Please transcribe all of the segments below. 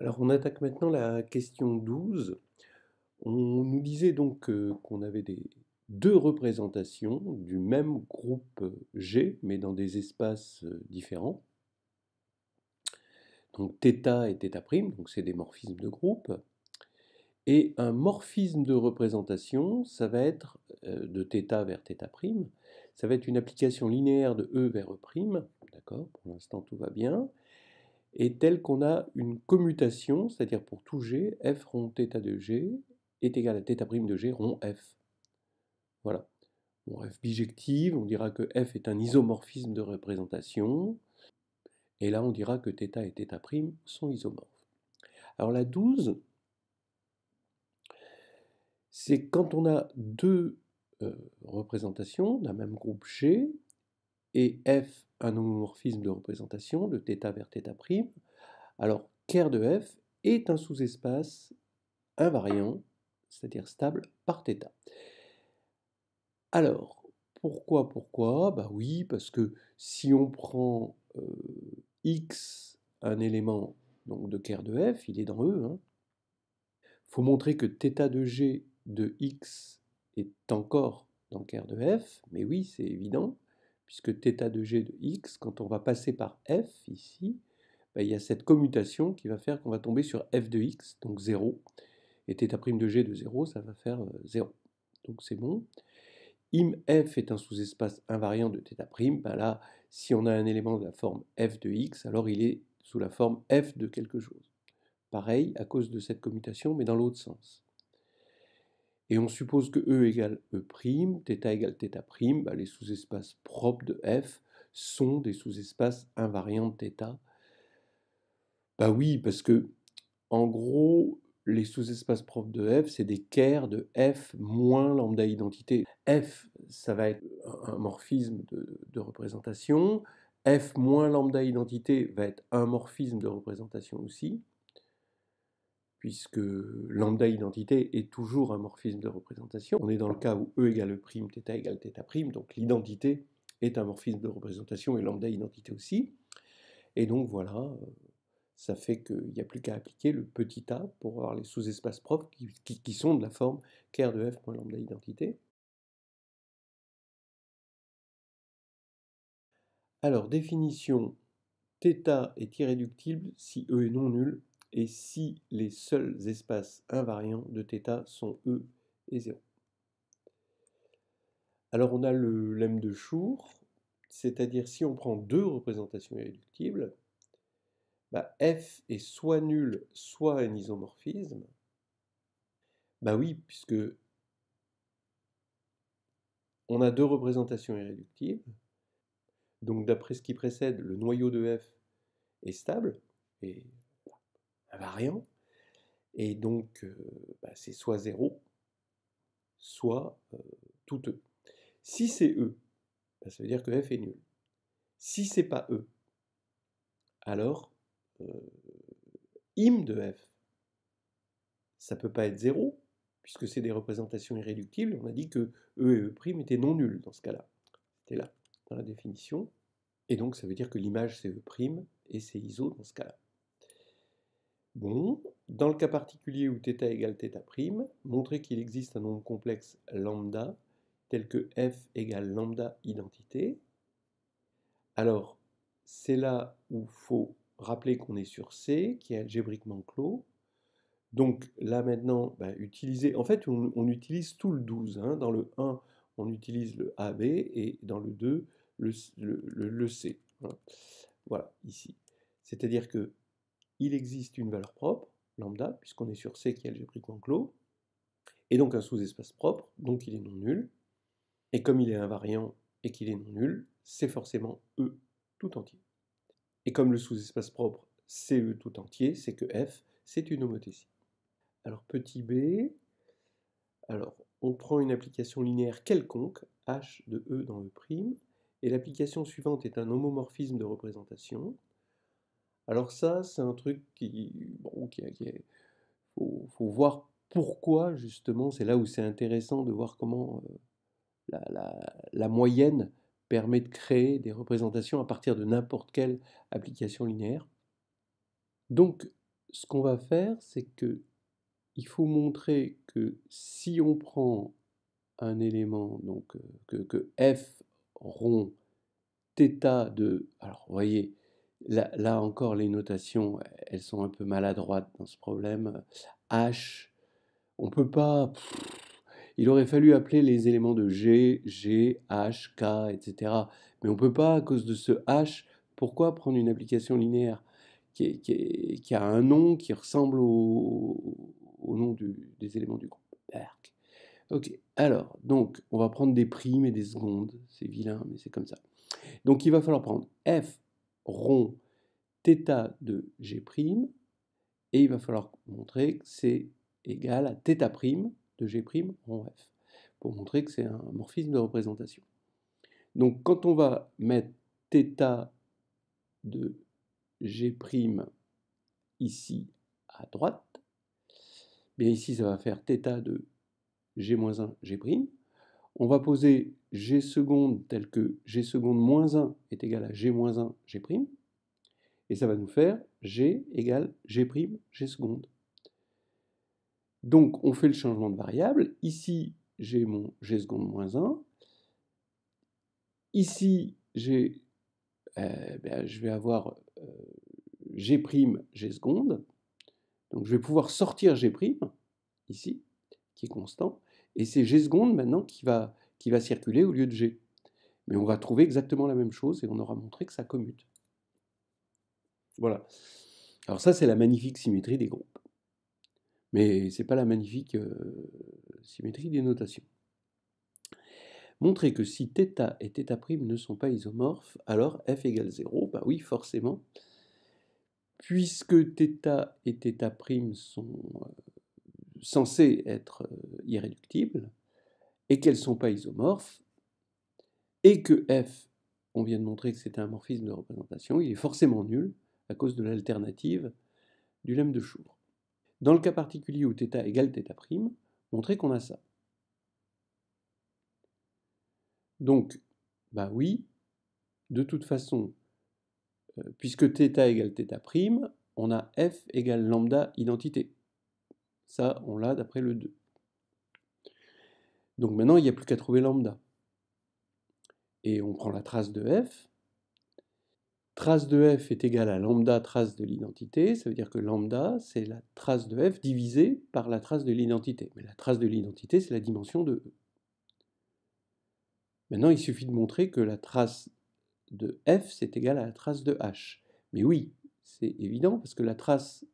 Alors on attaque maintenant la question 12. On nous disait donc euh, qu'on avait deux représentations du même groupe euh, G, mais dans des espaces euh, différents. Donc θ et θ', donc c'est des morphismes de groupe. Et un morphisme de représentation, ça va être de θ vers θ', ça va être une application linéaire de E vers E', d'accord, pour l'instant tout va bien, est telle qu'on a une commutation, c'est-à-dire pour tout g, f rond θ de g est égal à θ' de g rond f. Voilà. Bon, f bijective, on dira que f est un isomorphisme de représentation, et là on dira que θ et θ' sont isomorphes. Alors la 12, c'est quand on a deux euh, représentations d'un même groupe G, et f un homomorphisme de représentation de θ vers θ'. Alors, ker de f est un sous-espace invariant, c'est-à-dire stable par θ. Alors, pourquoi, pourquoi Bah oui, parce que si on prend euh, x, un élément donc de ker de f, il est dans E, Il hein. faut montrer que θ de g de x est encore dans ker de f, mais oui, c'est évident puisque θ de g de x, quand on va passer par f ici, bah, il y a cette commutation qui va faire qu'on va tomber sur f de x, donc 0, et θ' de g de 0, ça va faire 0. Euh, donc c'est bon. Im f est un sous-espace invariant de θ', prime bah, là, si on a un élément de la forme f de x, alors il est sous la forme f de quelque chose. Pareil, à cause de cette commutation, mais dans l'autre sens et on suppose que E égale E', θ égale θ', bah les sous-espaces propres de F sont des sous-espaces invariants de θ. Bah oui, parce que en gros, les sous-espaces propres de F, c'est des quers de F moins lambda identité. F, ça va être un morphisme de, de représentation. F moins lambda identité va être un morphisme de représentation aussi puisque lambda identité est toujours un morphisme de représentation. On est dans le cas où E égale E prime, θ égale θ prime, donc l'identité est un morphisme de représentation et lambda identité aussi. Et donc voilà, euh, ça fait qu'il n'y a plus qu'à appliquer le petit a pour avoir les sous-espaces propres qui, sont de la forme kr de f moins lambda identité. Alors, définition, θ est irréductible si E est non nul et si les seuls espaces invariants de θ sont E et 0. Alors on a le lemme de Schur, c'est-à-dire si on prend deux représentations irréductibles, bah, f est soit nul, soit un isomorphisme. Bah oui, puisque on a deux représentations irréductibles. Donc d'après ce qui précède, le noyau de f est stable et invariant. Et donc, euh, bah, c'est soit 0, soit tout euh, E. Si c'est E, bah, ça veut dire que F est nul. Si c'est pas E, alors euh, im de F, ça peut pas être 0, puisque c'est des représentations irréductibles. On a dit que E et E' étaient non nuls dans ce cas-là. C'était là, dans la définition. Et donc, ça veut dire que l'image, c'est E', et c'est ISO dans ce cas-là. Bon, dans le cas particulier où θ égale θ', montrer qu'il existe un nombre complexe lambda, tel que f égale lambda identité. Alors, c'est là où il faut rappeler qu'on est sur C, qui est algébriquement clos. Donc là maintenant, bah, utiliser, en fait on, utilise tout le 12. Hein. Dans le 1, on utilise le AB et dans le 2, le, C. Hein. Voilà, ici. C'est-à-dire qu'il existe une valeur propre, lambda, puisqu'on est sur C qui est algébriquement clos, et donc un sous-espace propre, donc il est non nul, et comme il est invariant et qu'il est non nul, c'est forcément E tout entier. Et comme le sous-espace propre, c'est E tout entier, c'est que F, c'est une homothétie. Alors petit b, alors on prend une application linéaire quelconque, H de E dans E', et l'application suivante est un homomorphisme de représentation, alors ça, c'est un truc qui, bon, faut, voir pourquoi justement. C'est là où c'est intéressant de voir comment euh, la, moyenne permet de créer des représentations à partir de n'importe quelle application linéaire. Donc, ce qu'on va faire, c'est que il faut montrer que si on prend un élément, donc euh, que, f rond θ de, alors voyez, là, encore, les notations, elles sont un peu maladroites dans ce problème. H, on peut pas. il aurait fallu appeler les éléments de G, G, H, K, etc. Mais on ne peut pas, à cause de ce H, pourquoi prendre une application linéaire qui, a un nom qui ressemble au, nom des éléments du groupe Ok, alors, donc, on va prendre des primes et des secondes. C'est vilain, mais c'est comme ça. Donc, il va falloir prendre f rond θ de G', et il va falloir montrer que c'est égal à θ' de G' rond F, pour montrer que c'est un morphisme de représentation. Donc quand on va mettre θ de G' ici à droite, bien ici ça va faire θ de G-1 G', on va poser g seconde tel que g seconde moins 1 est égal à g moins 1 g prime. Et ça va nous faire g égale g prime g seconde. Donc on fait le changement de variable. Ici, j'ai mon g seconde moins 1. Ici, j'ai, euh, ben, je vais avoir euh, g prime g seconde. Donc je vais pouvoir sortir g prime, ici, qui est constant. Et c'est G seconde maintenant qui va, qui va circuler au lieu de G. Mais on va trouver exactement la même chose et on aura montré que ça commute. Voilà. Alors ça, c'est la magnifique symétrie des groupes. Mais ce n'est pas la magnifique euh, symétrie des notations. Montrer que si θ et θ' ne sont pas isomorphes, alors f égale 0, ben bah oui, forcément. Puisque θ et θ' sont euh, censées être euh, irréductibles et qu'elles ne sont pas isomorphes et que f, on vient de montrer que c'était un morphisme de représentation, il est forcément nul à cause de l'alternative du lemme de Schur. Dans le cas particulier où θ égale θ', montrer qu'on a ça. Donc, bah oui, de toute façon, euh, puisque θ égale θ', on a f égale lambda identité. Ça, on l'a d'après le 2. Donc maintenant, il n'y a plus qu'à trouver lambda. Et on prend la trace de f. Trace de f est égale à lambda trace de l'identité. Ça veut dire que lambda, c'est la trace de f divisée par la trace de l'identité. Mais la trace de l'identité, c'est la dimension de e. Maintenant, il suffit de montrer que la trace de f, c'est égal à la trace de h. Mais oui, c'est évident, parce que la trace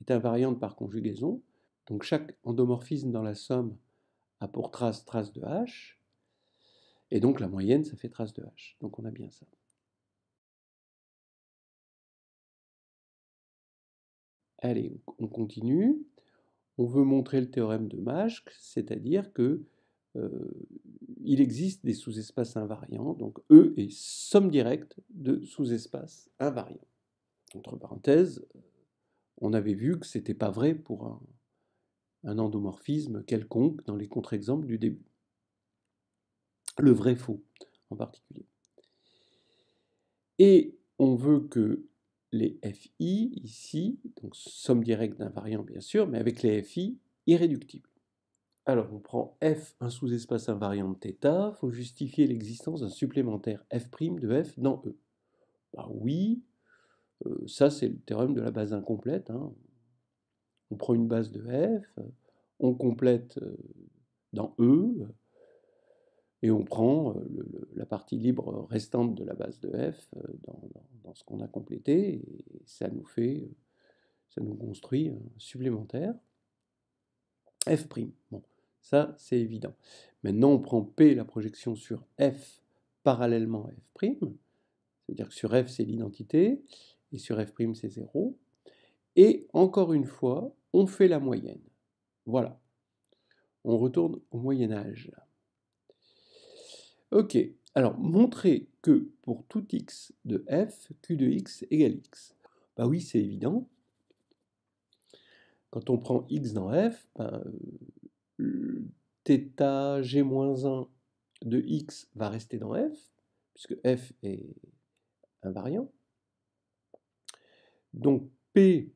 est invariante par conjugaison, donc chaque endomorphisme dans la somme a pour trace trace de H, et donc la moyenne, ça fait trace de H. Donc on a bien ça. Allez, on continue. On veut montrer le théorème de Maschke, c'est-à-dire que euh, il existe des sous-espaces invariants, donc E est somme directe de sous-espaces invariants. Entre parenthèses, on avait vu que ce n'était pas vrai pour un un endomorphisme quelconque dans les contre-exemples du début. Le vrai faux en particulier. Et on veut que les FI ici, donc somme directe d'invariants bien sûr, mais avec les FI irréductibles. Alors on prend F, un sous-espace invariant de θ, il faut justifier l'existence d'un supplémentaire F' de F dans E. Bah oui, euh, ça c'est le théorème de la base incomplète, hein. On prend une base de F, on complète euh, dans E, et on prend euh, la partie libre restante de la base de F euh, dans, ce qu'on a complété, et ça nous fait, ça nous construit un supplémentaire. F', bon, ça c'est évident. Maintenant, on prend P, la projection sur F, parallèlement à F', c'est-à-dire que sur F c'est l'identité, et sur F' c'est 0. Et encore une fois, on fait la moyenne. Voilà. On retourne au Moyen Âge. Ok, alors montrer que pour tout x de f, q de x égale x. Bah oui, c'est évident. Quand on prend x dans f, ben, θ euh, g-1 de x va rester dans f, puisque f est invariant. Donc p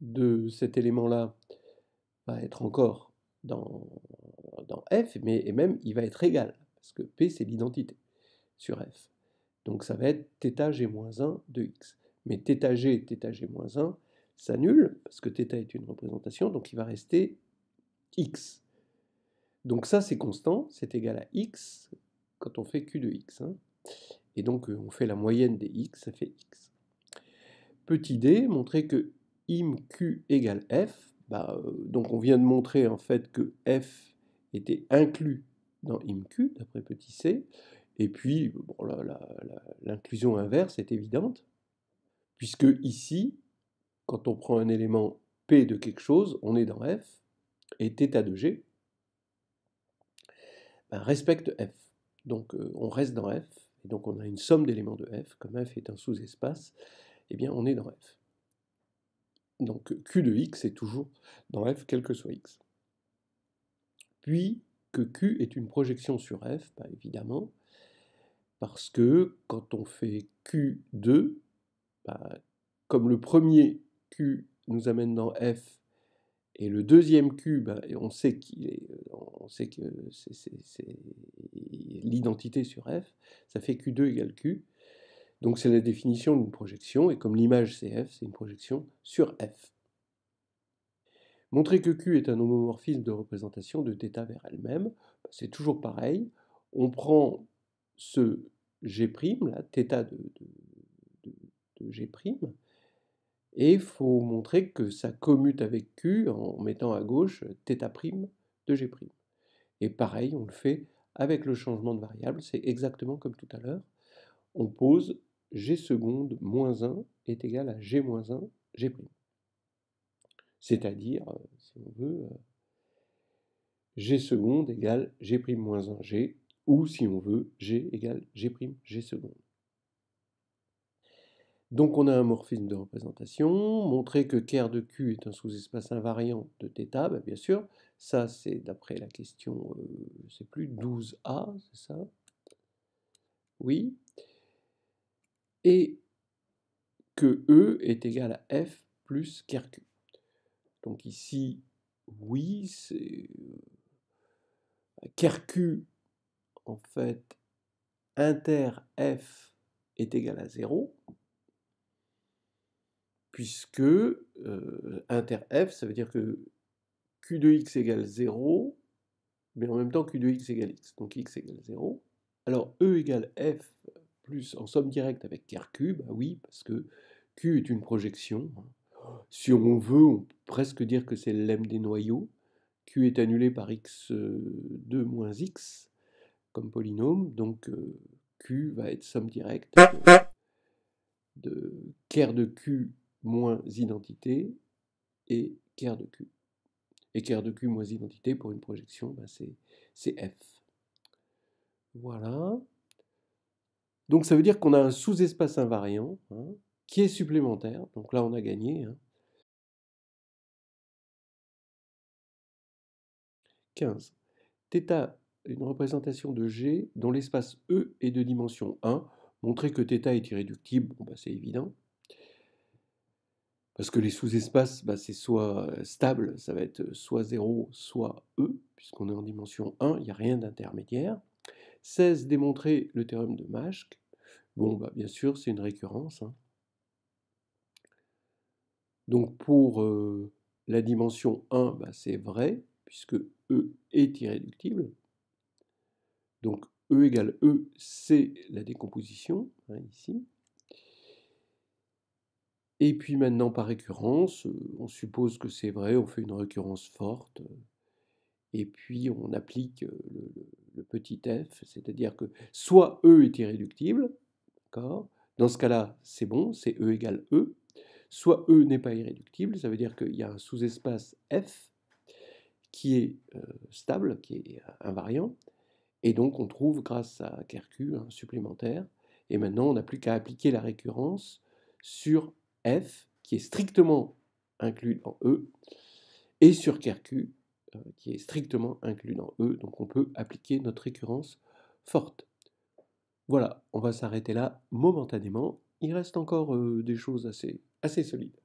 de cet élément-là va être encore dans, dans F, mais et même il va être égal, parce que P c'est l'identité sur F. Donc ça va être θg-1 de x. Mais θg et θg-1 s'annule, parce que θ est une représentation, donc il va rester x. Donc ça c'est constant, c'est égal à x quand on fait q de x. Hein. Et donc euh, on fait la moyenne des x, ça fait x. Petit d, montrer que imq égale f, bah, euh, donc on vient de montrer en fait que f était inclus dans imq, d'après petit c, et puis l'inclusion inverse est évidente, puisque ici, quand on prend un élément P de quelque chose, on est dans f, et θ de g bah, respecte f. Donc euh, on reste dans f, et donc on a une somme d'éléments de f, comme f est un sous-espace, eh bien on est dans f. Donc Q de x est toujours dans f, quel que soit x. Puis que Q est une projection sur f, bah, évidemment, parce que quand on fait Q2, bah, comme le premier Q nous amène dans F, et le deuxième Q, bah, on sait qu'il est, euh, on sait que c'est l'identité sur F, ça fait Q2 égale Q, donc c'est la définition d'une projection, et comme l'image c'est F, c'est une projection sur F. Montrer que Q est un homomorphisme de représentation de θ vers elle-même, bah, c'est toujours pareil. On prend ce G', là, θ de, de, de G', et il faut montrer que ça commute avec Q en mettant à gauche θ' de G'. Et pareil, on le fait avec le changement de variable, c'est exactement comme tout à l'heure. On pose g seconde moins 1 est égal à g moins 1 g prime. C'est-à-dire, euh, si on veut, euh, g seconde égale g prime moins 1 g, ou si on veut, g égale g prime g seconde. Donc on a un morphisme de représentation, montrer que Ker de Q est un sous-espace invariant de θ, bah, bien sûr, ça c'est d'après la question, euh, sais plus 12a, c'est ça Oui et que E est égal à F plus Ker-Q. Donc ici, oui, c'est euh, q en fait, inter F est égal à 0, puisque euh, inter F, ça veut dire que Q de x égale 0, mais en même temps Q de x égale x, donc x égale 0. Alors E égale F plus en somme directe avec q, bah oui, parce que Q est une projection. Si on veut, on peut presque dire que c'est l'm des noyaux. Q est annulé par x2 euh, moins x comme polynôme, donc euh, Q va être somme directe de, de de Q moins identité et Ker de Q. Et Ker de Q moins identité pour une projection, bah, c'est F. Voilà. Donc ça veut dire qu'on a un sous-espace invariant hein, qui est supplémentaire. Donc là, on a gagné. 15. Hein. Theta, une représentation de G dont l'espace E est de dimension 1. Montrer que θ est irréductible, bah, c'est évident. Parce que les sous-espaces, bah, c'est soit euh, stable, ça va être euh, soit 0, soit E, puisqu'on est en dimension 1, il n'y a rien d'intermédiaire. 16. Démontrer le théorème de Maschke. Bon, bah, bien sûr, c'est une récurrence. Hein. Donc pour euh, la dimension 1, bah, c'est vrai, puisque E est irréductible. Donc E égale E, c'est la décomposition, hein, ici. Et puis maintenant, par récurrence, euh, on suppose que c'est vrai, on fait une récurrence forte. Euh, et puis on applique le, petit f, c'est-à-dire que soit E est irréductible, dans ce cas-là, c'est bon, c'est E égale E, soit E n'est pas irréductible, ça veut dire qu'il y a un sous-espace F qui est stable, qui est invariant, et donc on trouve grâce à Kercu un supplémentaire, et maintenant on n'a plus qu'à appliquer la récurrence sur F, qui est strictement inclus dans E, et sur Kercu, euh, qui est strictement inclus dans E, donc on peut appliquer notre récurrence forte. Voilà, on va s'arrêter là momentanément. Il reste encore euh, des choses assez, assez solides.